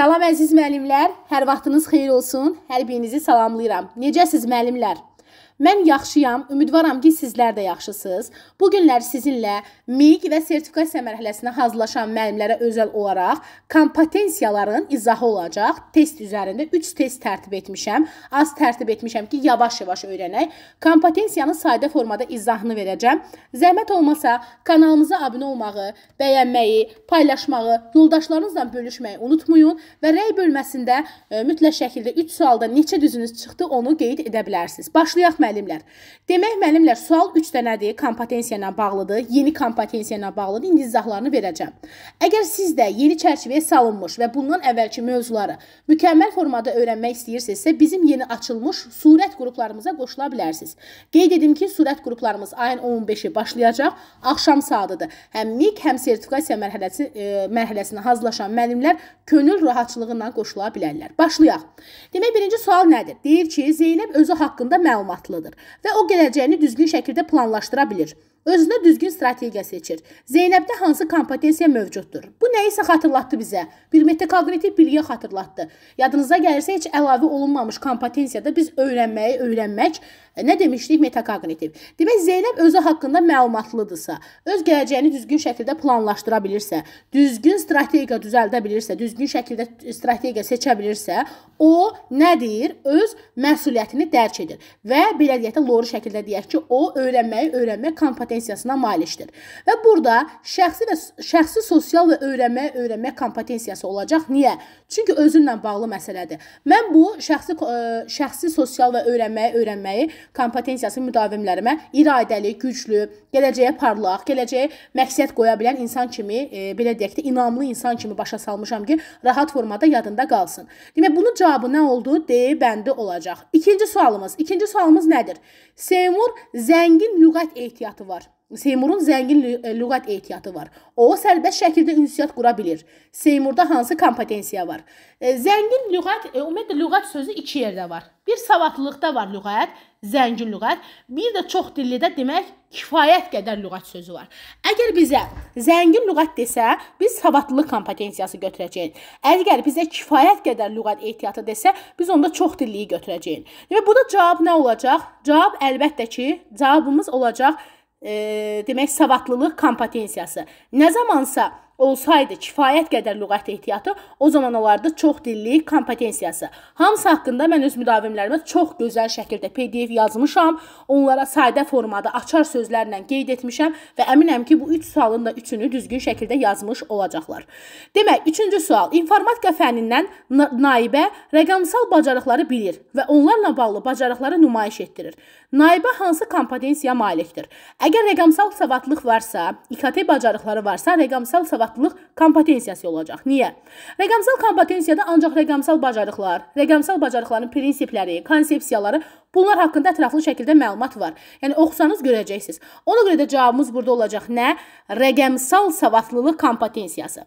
Salam əziz müəllimlər, hər vaxtınız xeyir olsun. Hər birinizi salamlayıram. Necəsiz müəllimlər? Mən yaxşıyam, ümidvaram ki, sizlər də yaxşısınız. Bu günlər sizinlə MİQ və sertifikasiya mərhələsinə hazırlaşan müəllimlərə özəl olaraq kompetensiyaların izahı olacaq. Test üzərində 3 test tərtib etmişəm. Az tərtib etmişəm ki, yavaş-yavaş öyrənək. Kompetensiyanın sadə formada izahını verəcəm. Zəhmət olmasa kanalımıza abunə olmağı, bəyənməyi, paylaşmağı, yoldaşlarınızla bölüşməyi unutmayın və rəy bölməsində e, mütləq şəkildə 3 sualda neçə düzünüz çıxdı onu qeyd edə bilərsiniz. Başlayaq müəllim müəllimlər. Demək müəllimlər, sual 3 dənədir, kompetensiya ilə bağlıdır, yeni kompetensiya ilə bağlıdır. İndi izahlarını verəcəm. Əgər siz də yeni çərçivəyə salınmış və bundan əvvəlki mövzuları mükəmməl formada öyrənmək istəyirsinizsə, bizim yeni açılmış surət qruplarımıza qoşula bilərsiniz. Qeyd edim ki, surət qruplarımız ayın 15-i başlayacaq, axşam saatıdır. Həm MİK, həm sertifikasiya mərhələsi e, mərhələsinə hazırlaşan müəllimlər könül rahatçılığı ilə qoşula bilərlər. Başlayaq. Demək birinci sual nədir? Deyir ki, Zeynəb özü haqqında məlumatlıdır maraqlıdır və o gələcəyini düzgün şəkildə planlaşdıra bilir. Özünə düzgün strategiya seçir. Zeynəbdə hansı kompetensiya mövcuddur? Bu nəyisə xatırlatdı bizə. Bir metakognitiv biliyə xatırlatdı. Yadınıza gəlirsə heç əlavə olunmamış kompetensiyada biz öyrənməyi öyrənmək e, nə demişdik metakognitiv. Demək Zeynəb özü haqqında məlumatlıdırsa, öz gələcəyini düzgün şəkildə planlaşdıra bilirsə, düzgün strategiya düzəldə bilirsə, düzgün şəkildə e, strategiya seçə bilirsə, o nədir? Öz məsuliyyətini dərk edir və belə deyək də loru şəkildə deyək ki, o öyrənməyi öyrənmək kompetensiyası kompetensiyasına malikdir. Və burada şəxsi və şəxsi sosial və öyrənməyə öyrənmə kompetensiyası olacaq. Niyə? Çünki özünlə bağlı məsələdir. Mən bu şəxsi ə, e, şəxsi sosial və öyrənməyə öyrənməyi kompetensiyası müdavimlərimə iradəli, güclü, gələcəyə parlaq, gələcəyə məqsəd qoya bilən insan kimi, e, belə deyək də, inamlı insan kimi başa salmışam ki, rahat formada yadında qalsın. Demək, bunun cavabı nə oldu? D bəndi olacaq. İkinci sualımız, ikinci sualımız nədir? Seymur zəngin lüğət ehtiyatı var var. Seymurun zəngin e, lüğət ehtiyatı var. O, sərbəst şəkildə ünsiyyət qura bilir. Seymurda hansı kompetensiya var? E, zəngin lüğət, e, ümumiyyətlə lüğət sözü iki yerdə var. Bir savadlılıqda var lüğət, zəngin lüğət, bir də çox dillidə demək kifayət qədər lüğət sözü var. Əgər bizə zəngin lüğət desə, biz savadlılıq kompetensiyası götürəcəyik. Əgər bizə kifayət qədər lüğət ehtiyatı desə, biz onda çox dilliyi götürəcəyik. Və bu da cavab nə olacaq? Cavab əlbəttə ki, cavabımız olacaq e, demək savadlılıq kompetensiyası. Nə zamansa olsaydı kifayət qədər lüğət ehtiyatı, o zaman olardı çox dillik kompetensiyası. Hamısı haqqında mən öz müdavimlərimə çox gözəl şəkildə PDF yazmışam, onlara sadə formada açar sözlərlə qeyd etmişəm və əminəm ki, bu 3 üç sualın da üçünü düzgün şəkildə yazmış olacaqlar. Demək, üçüncü sual. İnformatika fənnindən naibə rəqəmsal bacarıqları bilir və onlarla bağlı bacarıqları nümayiş etdirir. Naibə hansı kompetensiya malikdir? Əgər rəqəmsal savadlıq varsa, İKT bacarıqları varsa, rəqəmsal savadlıq qatılıq kompetensiyası olacaq. Niyə? Rəqəmsal kompetensiyada ancaq rəqəmsal bacarıqlar, rəqəmsal bacarıqların prinsipləri, konsepsiyaları Bunlar haqqında ətraflı şəkildə məlumat var. Yəni oxusanız görəcəksiniz. Ona görə də cavabımız burada olacaq nə? Rəqəmsal savadlılıq kompetensiyası.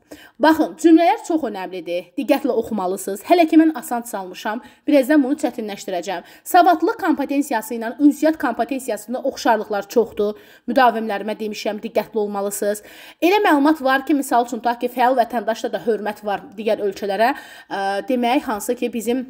Baxın, cümlələr çox önəmlidir. Diqqətlə oxumalısınız. Hələ ki mən asan salmışam. Birazdan bunu çətinləşdirəcəm. Savadlılıq kompetensiyası ilə ünsiyyət kompetensiyasında oxşarlıqlar çoxdur. Müdavimlərimə demişəm, diqqətli olmalısınız. Elə məlumat var ki, məsəl üçün tutaq ki, fəal vətəndaşda da hörmət var digər ölkələrə. Demək, hansı ki, bizim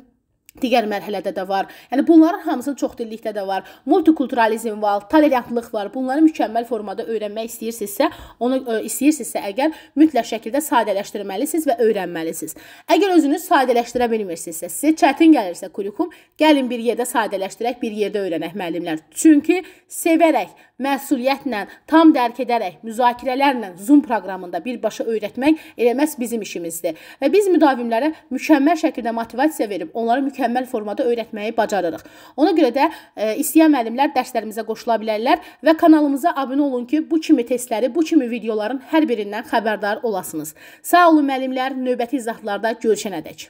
digər mərhələdə də var. Yəni bunların hamısı çoxdillikdə də var. Multikulturalizm var, tolerantlıq var. Bunları mükəmməl formada öyrənmək istəyirsinizsə, onu ə, e, istəyirsinizsə əgər mütləq şəkildə sadələşdirməlisiniz və öyrənməlisiniz. Əgər özünüz sadələşdirə bilmirsinizsə, sizə çətin gəlirsə kurikulum, gəlin bir yerdə sadələşdirək, bir yerdə öyrənək müəllimlər. Çünki sevərək, məsuliyyətlə, tam dərk edərək, müzakirələrlə Zoom proqramında birbaşa öyrətmək eləməz bizim işimizdir. Və biz müdavimlərə mükəmməl şəkildə motivasiya verib onları mükəmməl mükəmməl formada öyrətməyi bacarırıq. Ona görə də e, istəyən müəllimlər dərslərimizə qoşula bilərlər və kanalımıza abunə olun ki, bu kimi testləri, bu kimi videoların hər birindən xəbərdar olasınız. Sağ olun müəllimlər, növbəti izahlarda görüşənədək.